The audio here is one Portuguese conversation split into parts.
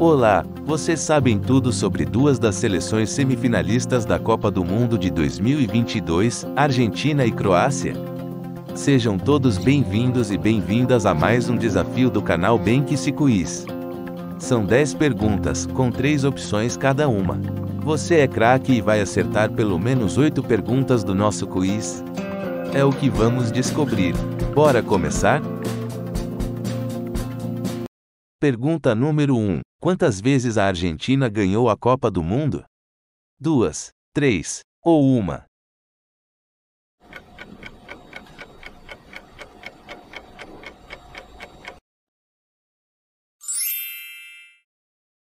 Olá, vocês sabem tudo sobre duas das seleções semifinalistas da Copa do Mundo de 2022, Argentina e Croácia? Sejam todos bem-vindos e bem-vindas a mais um desafio do canal Bem Que Se Quiz. São 10 perguntas, com 3 opções cada uma. Você é craque e vai acertar pelo menos 8 perguntas do nosso quiz? É o que vamos descobrir. Bora começar? Pergunta número 1. Quantas vezes a Argentina ganhou a Copa do Mundo? Duas, três ou uma.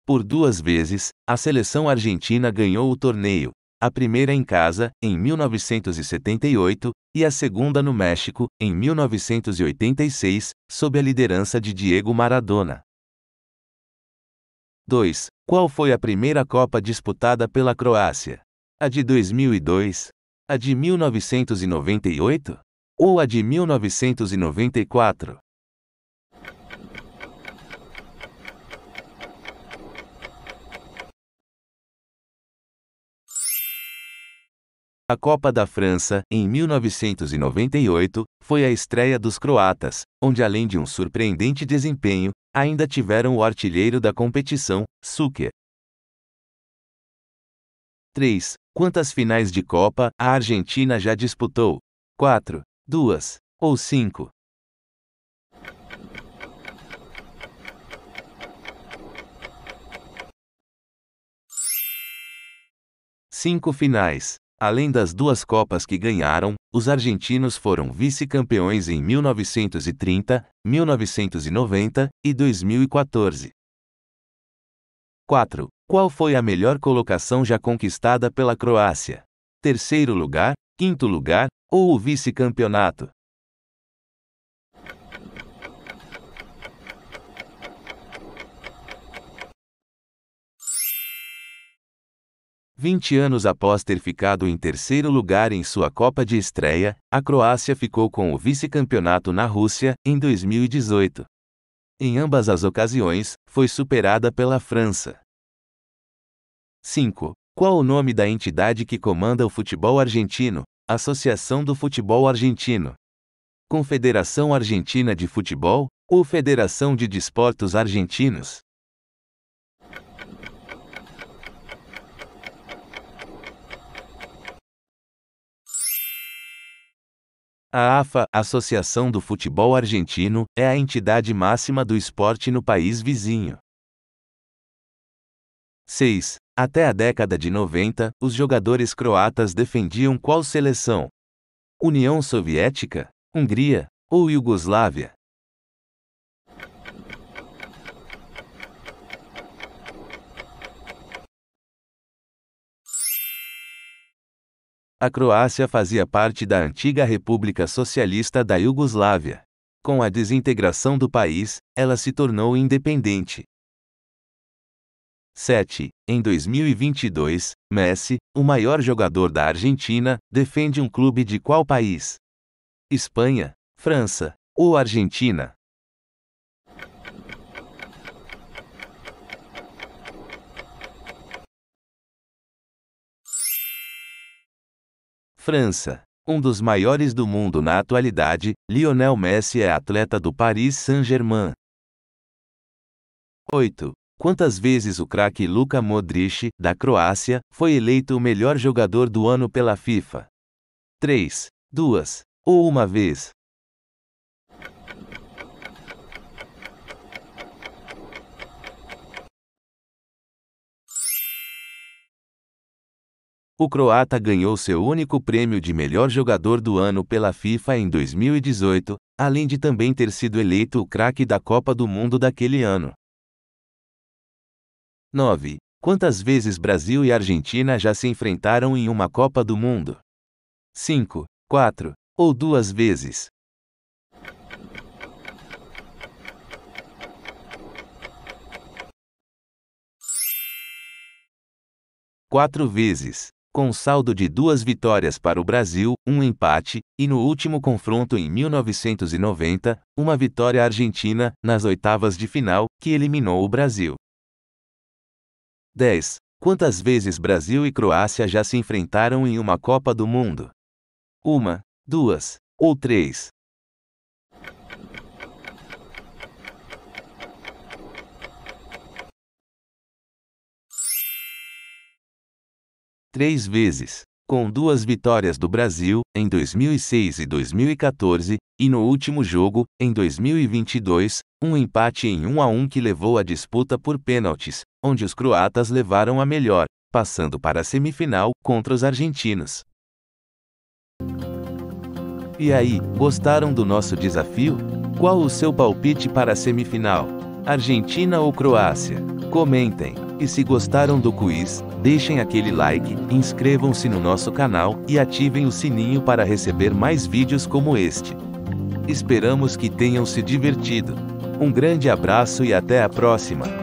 Por duas vezes, a seleção argentina ganhou o torneio, a primeira em casa, em 1978, e a segunda no México, em 1986, sob a liderança de Diego Maradona. 2. Qual foi a primeira Copa disputada pela Croácia? A de 2002? A de 1998? Ou a de 1994? A Copa da França, em 1998, foi a estreia dos croatas, onde além de um surpreendente desempenho, ainda tiveram o artilheiro da competição, Suker. 3. Quantas finais de Copa a Argentina já disputou? 4, 2 ou 5? Cinco finais. Além das duas Copas que ganharam, os argentinos foram vice-campeões em 1930, 1990 e 2014. 4. Qual foi a melhor colocação já conquistada pela Croácia? Terceiro lugar, quinto lugar ou o vice-campeonato? 20 anos após ter ficado em terceiro lugar em sua Copa de Estreia, a Croácia ficou com o vice-campeonato na Rússia, em 2018. Em ambas as ocasiões, foi superada pela França. 5. Qual o nome da entidade que comanda o futebol argentino? Associação do Futebol Argentino. Confederação Argentina de Futebol ou Federação de Desportos Argentinos? A AFA, Associação do Futebol Argentino, é a entidade máxima do esporte no país vizinho. 6. Até a década de 90, os jogadores croatas defendiam qual seleção? União Soviética, Hungria ou Iugoslávia? A Croácia fazia parte da antiga República Socialista da Iugoslávia. Com a desintegração do país, ela se tornou independente. 7. Em 2022, Messi, o maior jogador da Argentina, defende um clube de qual país? Espanha, França ou Argentina? França. Um dos maiores do mundo na atualidade, Lionel Messi é atleta do Paris Saint-Germain. 8. Quantas vezes o craque Luka Modric, da Croácia, foi eleito o melhor jogador do ano pela FIFA? 3. Duas. Ou uma vez. o croata ganhou seu único prêmio de melhor jogador do ano pela FIFA em 2018, além de também ter sido eleito o craque da Copa do Mundo daquele ano. 9. Quantas vezes Brasil e Argentina já se enfrentaram em uma Copa do Mundo? 5, 4 ou duas vezes. Quatro vezes com saldo de duas vitórias para o Brasil, um empate, e no último confronto em 1990, uma vitória argentina, nas oitavas de final, que eliminou o Brasil. 10. Quantas vezes Brasil e Croácia já se enfrentaram em uma Copa do Mundo? Uma, duas ou três. três vezes, com duas vitórias do Brasil, em 2006 e 2014, e no último jogo, em 2022, um empate em 1 a 1 que levou à disputa por pênaltis, onde os croatas levaram a melhor, passando para a semifinal contra os argentinos. E aí, gostaram do nosso desafio? Qual o seu palpite para a semifinal? Argentina ou Croácia? Comentem! E se gostaram do quiz, deixem aquele like, inscrevam-se no nosso canal e ativem o sininho para receber mais vídeos como este. Esperamos que tenham se divertido. Um grande abraço e até a próxima!